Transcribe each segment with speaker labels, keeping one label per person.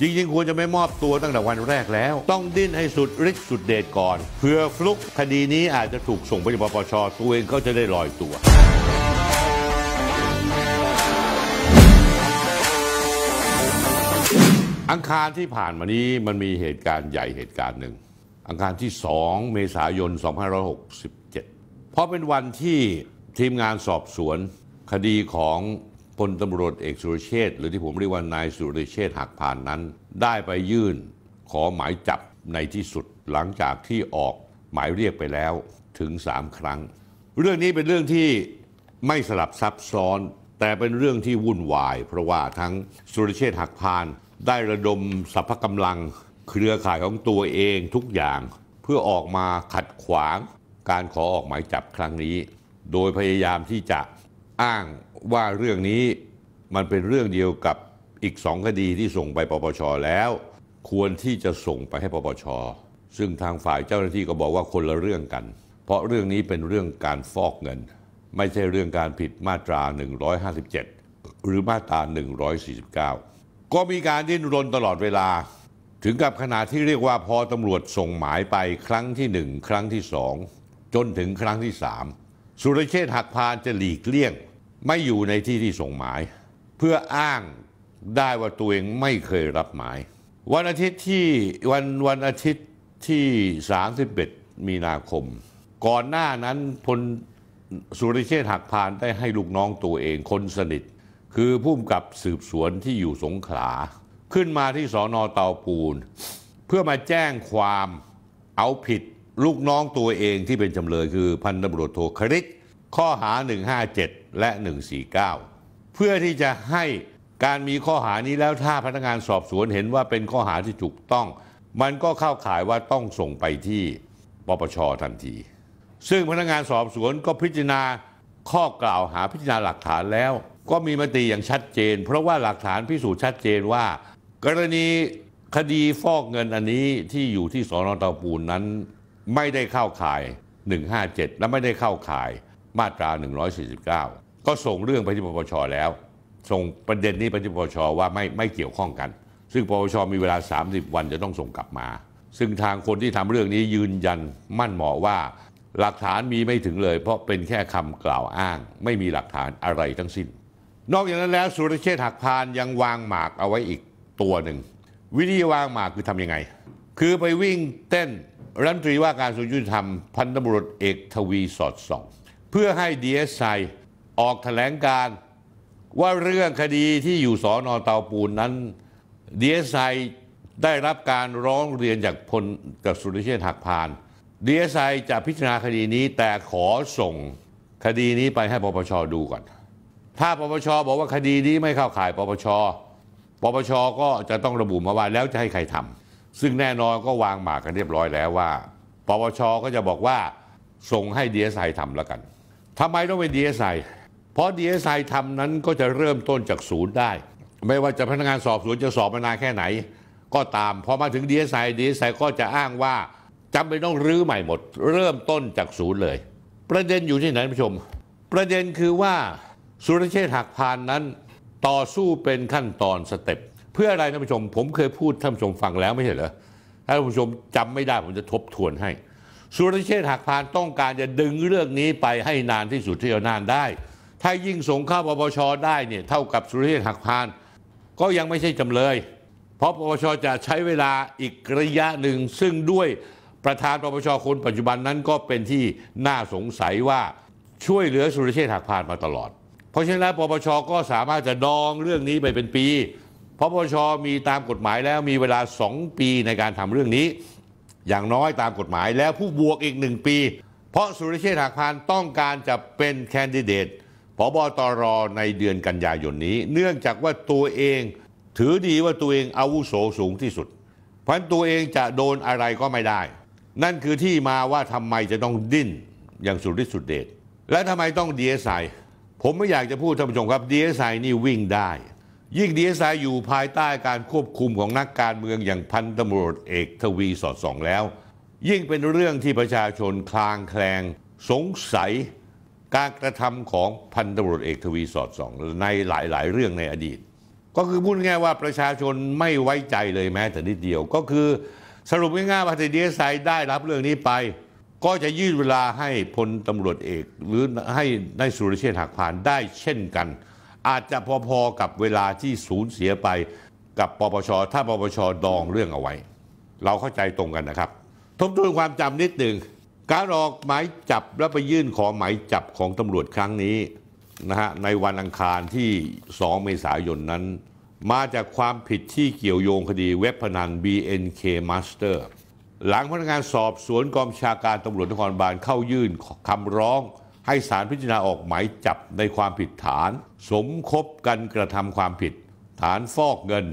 Speaker 1: จริง ๆ ควรจะไม่มอบตัวตั้งแต่วันแรกแล้ว ต้องดิ้นให้สุดฤทธิ์สุดเดชก่อน เพื่อฟลุกคดีนี้อาจจะถูกส่งไปยังปปชตัวเองก็จะได้ลอยตัว อังคารที่ผ่านมานี้มันมีเหตุการณ์ใหญ่เหตุการณ์หนึ่ง อังคารที่ 2 เมษายน 2567 เพราะเป็นวันที่ทีมงานสอบสวนคดีของลตำรวจเอกสุรเชษหรือที่ผมเรียกว่านายสุรเชษหักผ่านนั้น ได้ไปยื่น ขอหมายจับในที่สุดหลังจากที่ออกหมายเรียกไปแล้วถึงสามครั้ง เรื่องนี้เป็นเรื่องที่ไม่สลับซับซ้อน แต่เป็นเรื่องที่วุ่นวายเพราะว่าทั้งสุรเชษหักพาน ได้ระดมสรรพกำลังเครือข่ายของตัวเองทุกอย่างเพื่อออกมาขัดขวาง การขอออกหมายจับครั้งนี้ โดยพยายามที่จะอ้างว่าเรื่องนี้มันเป็นเรื่องเดียวกับอีกสองคดีที่ส่งไปปปชแล้ว ควรที่จะส่งไปให้ปปชซึ่งทางฝ่ายเจ้าหน้าที่ก็บอกว่าคนละเรื่องกัน เพราะเรื่องนี้เป็นเรื่องการฟอกเงิน ไม่ใช่เรื่องการผิดมาตรา 157 หรือมาตรา 149 ก็มีการดิ้นรนตลอดเวลา ถึงกับขนาดที่เรียกว่าพอตำรวจส่งหมายไปครั้งที่หนึ่งครั้งที่สองจนถึงครั้งที่สามสุรเชษฐ์หักพานจะหลีกเลี่ยงไม่อยู่ในที่ที่ส่งหมาย เพื่ออ้างได้ว่าตัวเองไม่เคยรับหมายวันอาทิตย์ที่วันวันอาทิตย์ที่31มีนาคม ก่อนหน้านั้นพลสุริเชษหักพานได้ให้ลูกน้องตัวเองคนสนิท คือผู้กับสืบสวนที่อยู่สงขลาขึ้นมาที่สอนอเตาปูน เพื่อมาแจ้งความเอาผิดลูกน้องตัวเองที่เป็นจำเลยคือพันตำรวจโทคริตข้อหา 157 และ 149 เพื่อที่จะให้การมีข้อหานี้แล้วถ้าพนักงานสอบสวนเห็นว่าเป็นข้อหาที่ถูกต้อง มันก็เข้าข่ายว่าต้องส่งไปที่ปปชทันที ซึ่งพนักงานสอบสวนก็พิจารณาข้อกล่าวหาพิจารณาหลักฐานแล้วก็มีมติอย่างชัดเจน เพราะว่าหลักฐานพิสูจน์ชัดเจนว่า กรณีคดีฟอกเงินอันนี้ที่อยู่ที่สอนอตาปูนนั้นไม่ได้เข้าข่าย 157 และไม่ได้เข้าข่ายมาตรา 149 ก็ส่งเรื่องไปที่ปปชแล้ว ส่งประเด็นนี้ไปที่ปปชว่าไม่ไม่เกี่ยวข้องกัน ซึ่งปปชมีเวลา 30 วันจะต้องส่งกลับมา ซึ่งทางคนที่ทำเรื่องนี้ยืนยัน มั่นหมอว่าหลักฐานมีไม่ถึงเลย เพราะเป็นแค่คำกล่าวอ้างไม่มีหลักฐานอะไรทั้งสิ้น นอกจากนั้นแล้วสุรเชษฐ์หักพานยังวางหมากเอาไว้อีกตัวหนึ่งวิธีวางหมากคือทํำยังไง คือไปวิ่งเต้นรัฐมนตรีว่าการสุยุติธรรมพันธบรวจเอกทวีสอดส่องเพื่อให้ดีเอสไอออกแถลงการว่าเรื่องคดีที่อยู่สอนอเตาปูนนั้นดีเอสไอได้รับการร้องเรียนจากพลจากสุริเชษฐหักพานดีเอสไอจะพิจารณาคดีนี้แต่ขอส่งคดีนี้ไปให้ปปชดูก่อนถ้าปปชบอกว่าคดีนี้ไม่เข้าข่ายปปชปปชก็จะต้องระบุมาว่าแล้วจะให้ใครทำ ซึ่งแน่นอนก็วางหมากกันเรียบร้อยแล้วว่าปปชก็จะบอกว่าส่งให้ดีเอสไอทำแล้วกันทำไมต้องเป็น DSI เพราะ DSI ทำนั้นก็จะเริ่มต้นจากศูนย์ได้ ไม่ว่าจะพนักงานสอบสวนจะสอบมานานแค่ไหน ก็ตาม พอมาถึง DSI DSI ก็จะอ้างว่าจำเป็นต้องรื้อใหม่หมด เริ่มต้นจากศูนย์เลย ประเด็นอยู่ที่ไหนท่านผู้ชม ประเด็นคือว่าสุรเชษฐ์หักพานนั้นต่อสู้เป็นขั้นตอนสเต็ปเพื่ออะไรท่านผู้ชม ผมเคยพูดท่านผู้ชมฟังแล้วไม่ใช่เหรอถ้าท่านผู้ชมจำไม่ได้ผมจะทบทวนให้สุรเชษฐ์หักพานต้องการจะดึงเรื่องนี้ไปให้นานที่สุดที่จะนานได้ ถ้ายิ่งส่งเข้าปปชได้เนี่ยเท่ากับสุรเชษฐ์หักพาน ก็ยังไม่ใช่จำเลย เพราะปปชจะใช้เวลาอีกระยะหนึ่ง ซึ่งด้วยประธานปปชคนปัจจุบันนั้นก็เป็นที่น่าสงสัยว่าช่วยเหลือสุรเชษฐ์หักพานมาตลอด เพราะฉะนั้นปปชก็สามารถจะดองเรื่องนี้ไปเป็นปี ปปชมีตามกฎหมายแล้วมีเวลา2ปีในการทำเรื่องนี้อย่างน้อยตามกฎหมายแล้วผู้บวกอีกหนึ่งปี เพราะสุรเชษฐ์หักพานต้องการจะเป็นแคนดิเดตพบตรในเดือนกันยายนนี้ เนื่องจากว่าตัวเอง ถือดีว่าตัวเองอาวุโสสูงที่สุดเพราะตัวเองจะโดนอะไรก็ไม่ได้ นั่นคือที่มาว่าทำไมจะต้องดิ้นอย่างสุดทีิสุดเดชและทำไมต้องดีเอสไอผมไม่อยากจะพูดท่านผู้ชมครับดีเอสไอนี่วิ่งได้ยิ่งดีเอสไออยู่ภายใต้การควบคุมของนักการเมืองอย่างพันตำรวจเอกทวีสอดส่องแล้วยิ่งเป็นเรื่องที่ประชาชนคลางแคลงสงสัยการกระทำของพันตำรวจเอกทวีสอดส่องในหลายๆเรื่องในอดีต ก็คือพูดง่ายว่าประชาชนไม่ไว้ใจเลยแม้แต่นิดเดียวก็คือสรุปง่ายๆว่าดีเอสไอได้รับเรื่องนี้ไป ก็จะยืดเวลาให้พลตำรวจเอกหรือให้นายสุรเชษฐ์หักพานได้เช่นกันอาจจะพอๆกับเวลาที่สูญเสียไป กับปปช ถ้าปปช ดองเรื่องเอาไว้ เราเข้าใจตรงกันนะครับทบทวนความจำนิดหนึ่ง การออกหมายจับและไปยื่นขอหมายจับของตำรวจครั้งนี้นะฮะในวันอังคารที่ 2 เมษายนนั้น มาจากความผิดที่เกี่ยวโยงคดีเว็บพนัน BNK Master หลังพนักงานสอบสวนกองชาการตำรวจนครบาลเข้ายื่นคำร้องให้ศาลพิจารณาออกหมายจับในความผิดฐาน สมคบกันกระทำความผิดฐานฟอกเงิน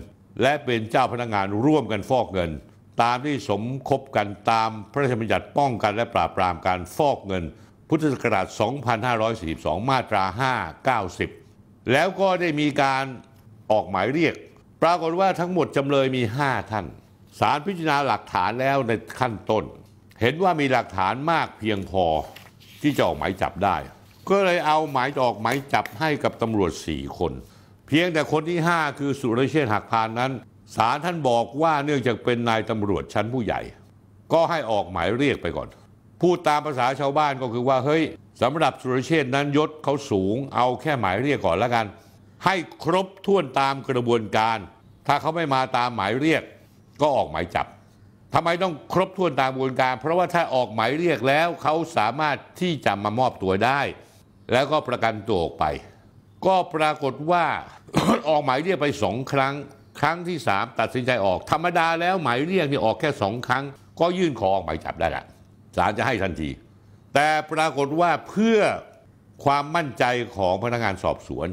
Speaker 1: และเป็นเจ้าพนักงานร่วมกันฟอกเงิน ตามที่สมคบกันตามพระราชบัญญัติป้องกัน และปราบปรามการฟอกเงิน พุทธศักราช 2542 มาตรา 590 แล้วก็ได้มีการออกหมายเรียก ปรากฏว่าทั้งหมดจำเลยมี 5 ท่านศาลพิจารณาหลักฐานแล้วในขั้นต้น เห็นว่ามีหลักฐานมากเพียงพอที่จะออกหมายจับได้ ก็เลยเอาหมายออกหมายจับให้กับตำรวจ 4 คน เพียงแต่คนที่ 5 คือสุรเชษฐ์หักพานนั้นศาลท่านบอกว่าเนื่องจากเป็นนายตำรวจชั้นผู้ใหญ่ ก็ให้ออกหมายเรียกไปก่อนพูดตามภาษาชาวบ้านก็คือว่าเฮ้ยสำหรับสุรเชษนั้นยศเขาสูงเอาแค่หมายเรียกก่อนแล้วกัน ให้ครบถ้วนตามกระบวนการ ถ้าเขาไม่มาตามหมายเรียก ก็ออกหมายจับทำไมต้องครบถ้วนตามกระบวนการ เพราะว่าถ้าออกหมายเรียกแล้วเขาสามารถที่จะมามอบตัวได้ แล้วก็ประกันตัวออกไป ก็ปรากฏว่าออกหมายเรียกไปสองครั้ง ครั้งที่สามตัดสินใจออกธรรมดาแล้วหมายเรียกนี่ออกแค่สองครั้ง ก็ยื่นขอออกหมายจับได้ละศาลจะให้ทันที แต่ปรากฏว่าเพื่อความมั่นใจของพนักงานสอบสวน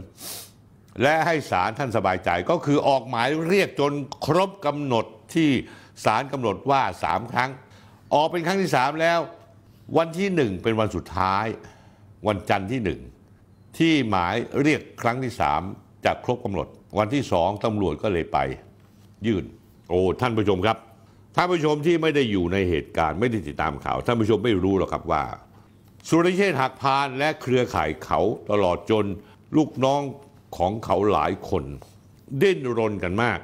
Speaker 1: และให้ศาลท่านสบายใจก็คือออกหมายเรียกจนครบกำหนดที่ศาลกำหนดว่า3ครั้งออกเป็นครั้งที่3แล้ว วันที่1เป็นวันสุดท้าย วันจันทร์ที่1ที่หมายเรียกครั้งที่3จากครบกำหนดวันที่2ตำรวจก็เลยไป ยื่น โอ้ ท่านผู้ชมครับท่านผู้ชมที่ไม่ได้อยู่ในเหตุการณ์ไม่ได้ติดตามข่าวท่านผู้ชมไม่รู้หรอกครับว่า สุริเชษฐ์หักพานและเครือข่ายเขาตลอดจนลูกน้องของเขาหลายคน ดิ้นรนกันมาก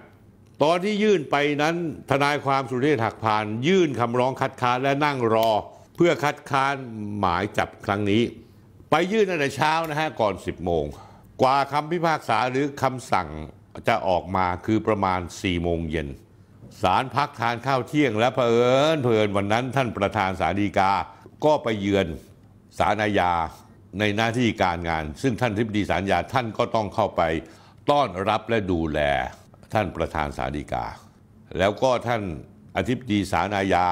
Speaker 1: ตอนที่ยื่นไปนั้นทนายความสุเรพหักพานยื่นคำร้องคัดค้านและนั่งรอเพื่อคัดค้านหมายจับครั้งนี้ ไปยื่นตั้งแต่เช้านะฮะก่อน 10 โมง กว่าคำพิพากษาหรือคำสั่งจะออกมาคือประมาณ4โมงเย็น สารพักทานข้าวเที่ยงและเพลินเพลินวันนั้นท่านประธานสารีกา ก็ไปเยือนสารอาญาในหน้าที่การงาน ซึ่งท่านทิพดีสารยาท่านก็ต้องเข้าไป ต้อนรับและดูแลท่านประธานสาธิกา แล้วก็ท่านอธิบดีสารายา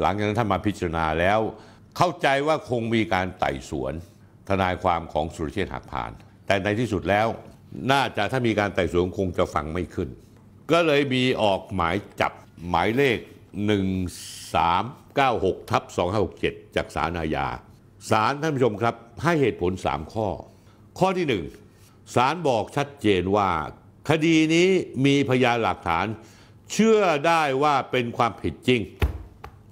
Speaker 1: หลังจากนั้นท่านมาพิจารณาแล้ว เข้าใจว่าคงมีการไต่สวน ทนายความของสุรเชษฐ์หักพาน แต่ในที่สุดแล้วน่าจะถ้ามีการไต่สวนคงจะฟังไม่ขึ้น ก็เลยมีออกหมายจับหมายเลข 1396ทับ2567 จากสารายาสารท่านผู้ชมครับ ให้เหตุผล 3 ข้อ ข้อที่1สารบอกชัดเจนว่าคดีนี้มีพยานหลักฐานเชื่อได้ว่าเป็นความผิดจริง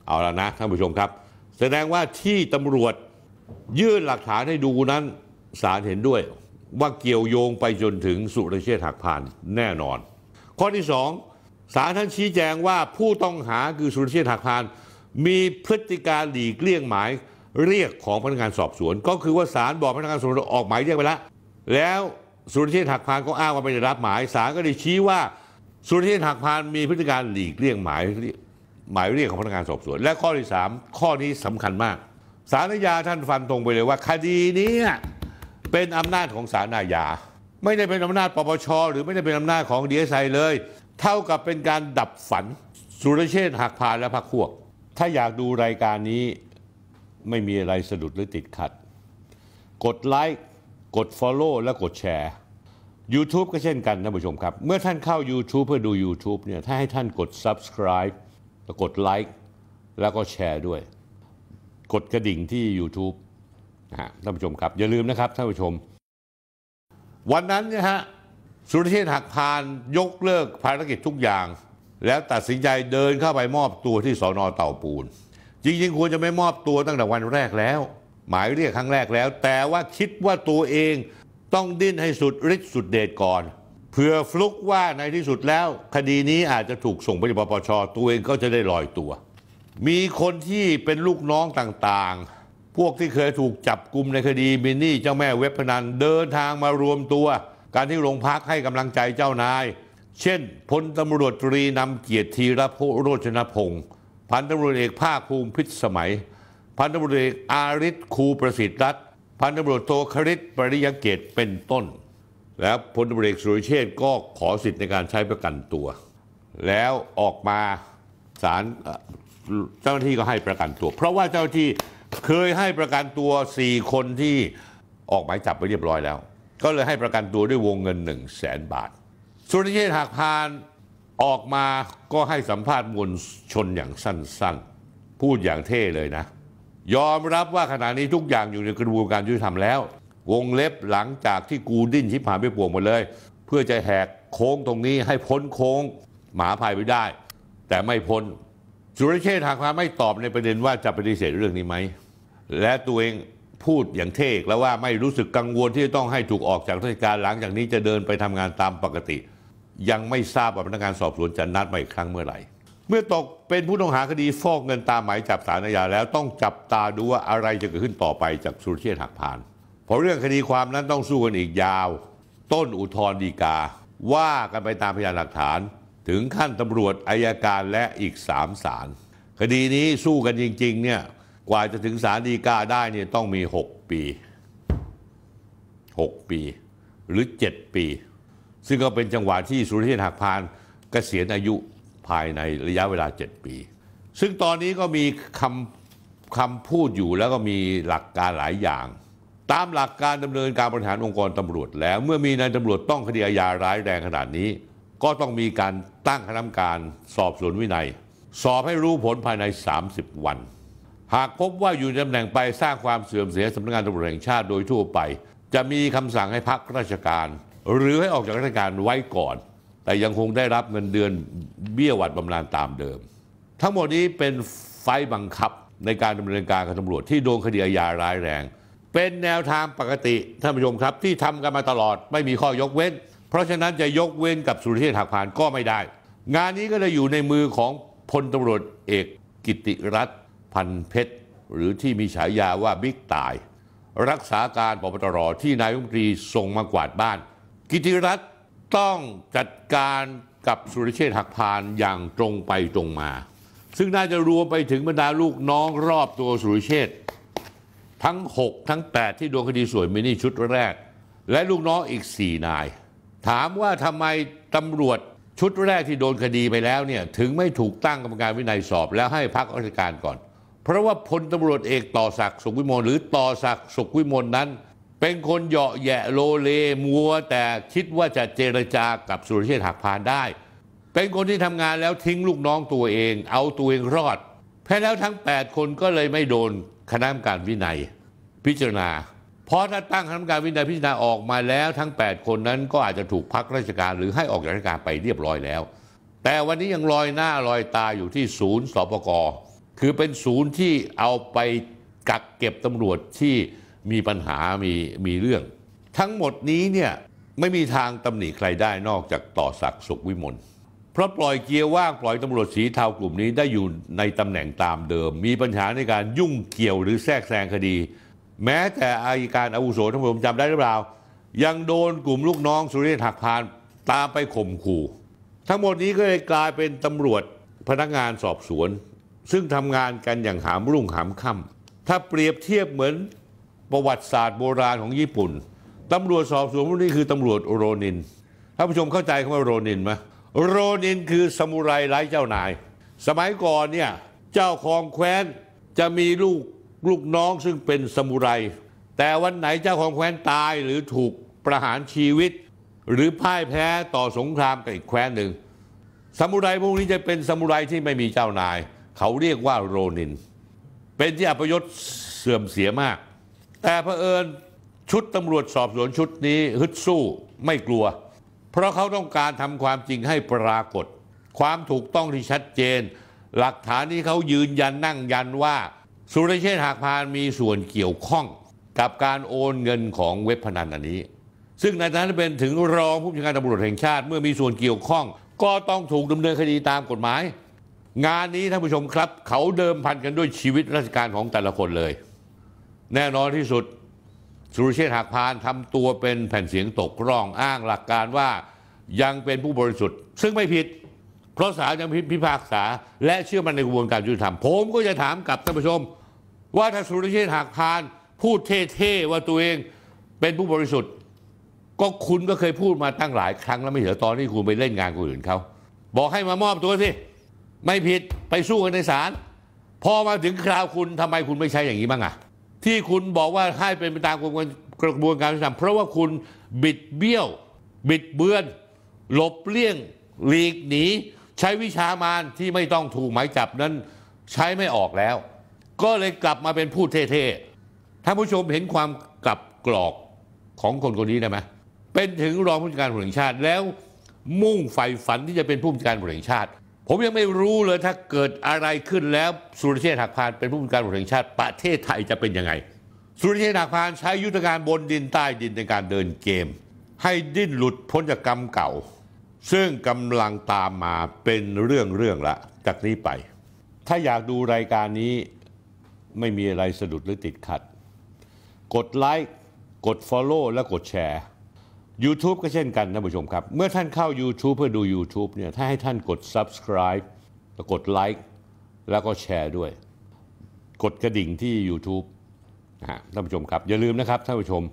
Speaker 1: เอาละนะท่านผู้ชมครับ แสดงว่าที่ตำรวจยื่นหลักฐานให้ดูนั้นศาลเห็นด้วยว่าเกี่ยวโยงไปจนถึงสุรเชษฐ์หักพานแน่นอน ข้อที่สองศาลท่านชี้แจงว่าผู้ต้องหาคือสุรเชษฐ์หักพาน มีพฤติการหลีกเลี่ยงหมายเรียกของพนักงานสอบสวน ก็คือว่าศาลบอกพนักงานสอบสวนออกหมายเรียกไปแล้วแล้วสุรเชษฐ์หักพานก็อ้างว่าไม่ได้รับหมายศาลก็ได้ชี้ว่า สุรเชษฐ์หักพานมีพฤติการหลีกเลี่ยงหมาย หมายเรียกของพนักงานสอบสวนและข้อที่สามข้อนี้สำคัญมากศาลนายาท่านฟันตรงไปเลยว่า คดีนี้เป็นอำนาจของศาลนายาไม่ได้เป็นอำนาจปปชหรือไม่ได้เป็นอำนาจของดีเอสไอเลย เท่ากับเป็นการดับฝัน สุรเชษฐ์หักพานและพรรคพวก ถ้าอยากดูรายการนี้ไม่มีอะไรสะดุดหรือติดขัด กดไลค์กด Follow และกดแชร์ YouTube ก็เช่นกันนะผู้ชมครับ เมื่อท่านเข้า YouTube เพื่อดู YouTube เนี่ยถ้าให้ท่านกด Subscribe แล้วกดไลค์แล้วก็แชร์ด้วย กดกระดิ่งที่ YouTube นะฮะท่านผู้ชมครับอย่าลืมนะครับ ท่านผู้ชม วันนั้นนะฮะสุรเชษฐ์หักพานยกเลิกภารกิจทุกอย่าง แล้วตัดสินใจเดินเข้าไปมอบตัวที่สอนอเต่าปูน จริง ๆ ควรจะไม่มอบตัวตั้งแต่วันแรกแล้วหมายเรียกครั้งแรกแล้ว แต่ว่าคิดว่าตัวเองต้องดิ้นให้สุดฤทธิ์สุดเดชก่อนเผื่อฟลุกว่าในที่สุดแล้ว คดีนี้อาจจะถูกส่งไปปปช ตัวเองก็จะได้ลอยตัว มีคนที่เป็นลูกน้องต่างๆ พวกที่เคยถูกจับกลุ่มในคดีมินนี่เจ้าแม่เว็บพนันเดินทางมารวมตัวการที่โรงพักให้กำลังใจเจ้านาย เช่นพลตำรวจตรีนำเกียรติธีรพโรจนพงศ์พันตำรวจเอกภาคภูมิพิษสมัยพันตบรตรเอกอาริศคูประสิทธิ์รัตพันตบุวรโทคริศปริยเกตเป็นต้น แล้วพลตบรตรเอกสุริเชษก็ขอสิทธิ์ในการใช้ประกันตัว แล้วออกมาศาลเจ้าหน้าที่ก็ให้ประกันตัว เพราะว่าเจ้าที่เคยให้ประกันตัว 4 คนที่ออกหมายจับไปเรียบร้อยแล้ว ก็เลยให้ประกันตัวด้วยวงเงิน1 0 0 0 0แสนบาท สุริเชษหักพานออกมาก็ให้สัมภาษณ์มวลชนอย่างสั้น ๆ พูดอย่างเท่เลยนะยอมรับว่าขณะนี้ทุกอย่างอยู่ในกระบวนการยุติธรรมแล้ว วงเล็บหลังจากที่กูดิ้นชิบหายไปป่วงหมดเลย เพื่อจะแหกโค้งตรงนี้ให้พ้นโค้งหมาภายไปได้ แต่ไม่พ้นสุรเชษฐาคาไม่ตอบในประเด็นว่าจะปฏิเสธเรื่องนี้ไหมและตัวเองพูดอย่างเท่แล้วว่าไม่รู้สึกกังวลที่จะต้องให้ถูกออกจากราชการหลังจากนี้จะเดินไปทำงานตามปกติ ยังไม่ทราบว่าพนักงานสอบสวนจะนัดมาอีกครั้งเมื่อไหร่เมื่อตกเป็นผู้ต้องหาคดีฟอกเงินตามหมายจับสารอาญาแล้วต้องจับตาดูว่าอะไรจะเกิดขึ้นต่อไปจากสุรเชษฐ์หักพาน เพราะเรื่องคดีความนั้นต้องสู้กันอีกยาว ต้นอุทธรดีกาว่ากันไปตามพยานหลักฐานถึงขั้นตำรวจอายการและอีกสามศาลคดีนี้สู้กันจริงๆเนี่ยกว่าจะถึงศาลฎีกาได้เนี่ยต้องมี 6 ปี 6 ปี หรือ 7 ปี ซึ่งก็เป็นจังหวะที่สุรเชษฐ์หักพานเกษียณอายุภายในระยะเวลา 7 ปี ซึ่งตอนนี้ก็มีคำคำพูดอยู่แล้วก็มีหลักการหลายอย่าง ตามหลักการดำเนินการบริหารองค์กรตำรวจแล้วเมื่อมีนายตำรวจต้องคดีอาญาร้ายแรงขนาดนี้ ก็ต้องมีการตั้งคณะกรรมการสอบสวนวินัย สอบให้รู้ผลภายใน 30 วัน หากพบว่าอยู่ในตำแหน่งไปสร้างความเสื่อมเสียสำนักงานตำรวจแห่งชาติโดยทั่วไป จะมีคำสั่งให้พักราชการ หรือให้ออกจากราชการไว้ก่อนแต่ยังคงได้รับเงินเดือนเบี้ยหวัดบำนาญตามเดิม ทั้งหมดนี้เป็นไฟบังคับในการดำเนินการกับตำรวจที่โดนคดีอาญาร้ายแรง เป็นแนวทางปกติท่านผู้ชมครับที่ทำกันมาตลอดไม่มีข้อยกเว้น เพราะฉะนั้นจะยกเว้นกับสุริเทพหักพานก็ไม่ได้ งานนี้ก็เลยอยู่ในมือของพลตำรวจเอกกิติรัตน์พันเพชรหรือที่มีฉายาว่าบิ๊กตาย รักษาการพบตรที่นายมนตรีส่งมากวาดบ้าน กิติรัตน์ต้องจัดการกับสุรเชษฐ์หักพานอย่างตรงไปตรงมา ซึ่งน่าจะรวมไปถึงบรรดาลูกน้องรอบตัวสุรเชษฐ์ทั้ง 6 ทั้ง8ที่โดนคดีสวยมินิชุดแรก และลูกน้องอีก 4 นาย ถามว่าทำไมตำรวจชุดแรกที่โดนคดีไปแล้วเนี่ยถึงไม่ถูกตั้งกรรมการวินัยสอบ แล้วให้พักราชการก่อน เพราะว่าพลตำรวจเอกต่อศักดิ์สุขวิมลหรือต่อศักดิ์สุขวิมลนั้นเป็นคนเหยาะแยะโลเลมัวแต่คิดว่าจะเจรจากับสุรเชษฐ์หักพานได้ เป็นคนที่ทำงานแล้วทิ้งลูกน้องตัวเอง เอาตัวเองรอด แพ้แล้วทั้ง8คนก็เลยไม่โดนคณะกรรมการวินัยพิจารณาเพราะถ้าตั้งคณะกรรมการวินัยพิจารณาออกมาแล้ว ทั้ง8คนนั้นก็อาจจะถูกพักราชการหรือให้ออกจากราชการไปเรียบร้อยแล้ว แต่วันนี้ยังลอยหน้าลอยตาอยู่ที่ศูนย์สปกคือเป็นศูนย์ที่เอาไปกักเก็บตำรวจที่มีปัญหา มี มีเรื่อง ทั้งหมดนี้เนี่ย ไม่มีทางตำหนิใครได้นอกจากต่อศักดิ์สุขวิมล เพราะปล่อยเกียร์ว่าง ปล่อยตำรวจสีเทากลุ่มนี้ได้อยู่ในตำแหน่งตามเดิม มีปัญหาในการยุ่งเกี่ยวหรือแทรกแซงคดี แม้แต่อายการอาวุโสทู้ชมจำได้หรือเปล่า ยังโดนกลุ่มลูกน้องสุริยหักพานตามไปข่มขู่ ทั้งหมดนี้ก็เลยกลายเป็นตำรวจพนักงานสอบสวน ซึ่งทำงานกันอย่างหามรุ่งหามค่ำถ้าเปรียบเทียบเหมือนประวัติศาสตร์โบราณของญี่ปุ่นตำรวจสอบสวนพวกนี้คือตำรวจโรนินท่านผู้ชมเข้าใจคำว่าโรนินไหมโรนินคือสมุไรไร้เจ้านาย สมัยก่อนเนี่ยเจ้าของแคว้นจะมีลูกลูกน้องซึ่งเป็นสมุไรแต่วันไหนเจ้าของแคว้นตายหรือถูกประหารชีวิต หรือพ่ายแพ้ต่อสงครามกับอีกแคว้นหนึ่งสมุไรพวกนี้จะเป็นสมุไรที่ไม่มีเจ้านาย เขาเรียกว่าโรนิน เป็นที่อัปยศเสื่อมเสียมากแต่เผอิญชุดตำรวจสอบสวนชุดนี้ ฮึดสู้ไม่กลัว เพราะเขาต้องการทำความจริงให้ปรากฏ ความถูกต้องที่ชัดเจน หลักฐานที่เขายืนยันนั่งยันว่า สุรเชษฐ์หากพานมีส่วนเกี่ยวข้อง กับการโอนเงินของเว็บพนันอันนี้ ซึ่งในฐานะเป็นถึงรองผู้บัญชาการตำรวจแห่งชาติ เมื่อมีส่วนเกี่ยวข้อง ก็ต้องถูกดำเนินคดีตามกฎหมาย งานนี้ท่านผู้ชมครับเขาเดิมพันกันด้วยชีวิตราชการของแต่ละคนเลยแน่นอนที่สุดสุรเชษฐ์หักพานทำตัวเป็นแผ่นเสียงตก ร่องอ้างหลักการว่ายังเป็นผู้บริสุทธิ์ ซึ่งไม่ผิดเพราะศาลยังพิพากษา และเชื่อมันในกระบวนการยุติธรรมผมก็จะถามกับท่านผู้ชม ว่าถ้าสุรเชษฐ์หักพานพูดเท่ๆว่าตัวเองเป็นผู้บริสุทธิ์ ก็คุณก็เคยพูดมาตั้งหลายครั้งแล้วไม่เหรอตอนที่คุณไปเล่นงานคนอื่นเขาบอกให้มามอบตัวสิไม่ผิดไปสู้กันในศาลพอมาถึงคราวคุณทำไมคุณไม่ใช้อย่างนี้บ้างอะ่ะที่คุณบอกว่าให้เป็นไปตามกระบวนการยุติธรรมเพราะว่าคุณบิดเบี้ยว บิดเบือน หลบเลี่ยงหลีกหนี ใช้วิชามารที่ไม่ต้องถูกหมายจับนั้นใช้ไม่ออกแล้ว ก็เลยกลับมาเป็นผู้เท่ๆท่านผู้ชมเห็นความกลับกรอกของคนคนนี้ได้ไหมเป็นถึงรองผู้จัดการผู้แห่งชาติแล้ว มุ่งใฝ่ฝันที่จะเป็นผู้จัดการผู้แห่งชาติผมยังไม่รู้เลยถ้าเกิดอะไรขึ้นแล้วสุรเชษฐ์หักพานเป็นผู้บัญชาการตำรวจแห่งชาติ ประเทศไทยจะเป็นยังไง สุรเชษฐ์หักพานใช้ยุทธการบนดินใต้ดินในการเดินเกม ให้ดิ้นหลุดพ้นจากกรรมเก่า ซึ่งกำลังตามมาเป็นเรื่องเรื่องละ จากนี้ไป ถ้าอยากดูรายการนี้ไม่มีอะไรสะดุดหรือติดขัด กดไลค์กดฟอลโล่และกดแชร์ YouTube ก็เช่นกันนะผู้ชมครับ เมื่อท่านเข้า YouTube เพื่อดู YouTube เนี่ยถ้าให้ท่านกด subscribe กดไลค์แล้วก็แชร์ด้วย กดกระดิ่งที่ YouTube นะท่านผู้ชมครับอย่าลืมนะครับท่านผู้ชม